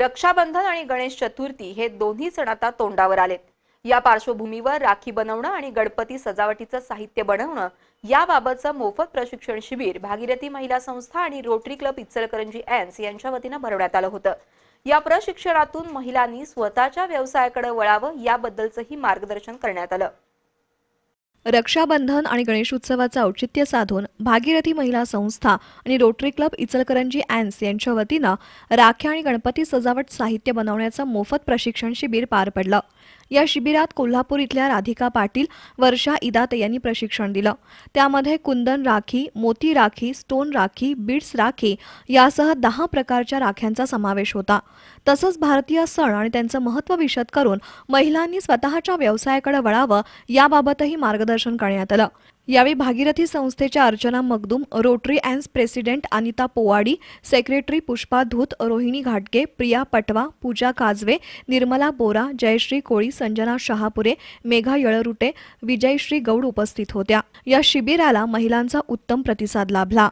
रक्षाबंधन आणि गणेश चतुर्थी हे दोन्ही सण आता तोंडावर आलेत या पार्श्वभूमीवर राखी बनवणं आणि गणपती सजावटीचं साहित्य बनवणं याबाबतचं मोफत प्रशिक्षण शिबिर भागीरथी महिला संस्था आणि रोटरी क्लब इचलकरंजी एन्स यांच्या वतीनं भरवण्यात आलं होतं या प्रशिक्षणातून महिलांनी स्वतःच्या व्यवसायाकडे वळावं याबद्दलचंही मार्गदर्शन करण्यात आलं रक्षाबंधन आणि गणेशोत्सवाचं औचित्य साधून भागीरथी महिला संस्था आणि रोटरी क्लब इचलकरंजी अँस यांच्या वतीनं राख्या आणि गणपती सजावट साहित्य बनवण्याचं मोफत प्रशिक्षण शिबिर पार पडलं या शिबिरात कोल्हापूर इथल्या राधिका पाटील वर्षा इदात यांनी प्रशिक्षण दिलं त्यामध्ये कुंदन राखी मोती राखी स्टोन राखी बीड्स राखी यासह दहा प्रकारच्या राख्यांचा समावेश होता तसंच भारतीय सण आणि त्यांचं महत्त्व विशद करून महिलांनी स्वतःच्या व्यवसायाकडे वळावं याबाबतही मार्गदर्शन करण्यात आलं यावेळी भागीरथी संस्थेच्या अर्चना मगदूम रोटरी अँड्स प्रेसिडेंट अनिता पोवाडी सेक्रेटरी पुष्पा धूत रोहिणी घाटके, प्रिया पटवा पूजा काजवे निर्मला बोरा जयश्री कोळी संजना शहापुरे मेघा यळरुटे विजयश्री गौड उपस्थित होत्या या शिबिराला महिलांचा उत्तम प्रतिसाद लाभला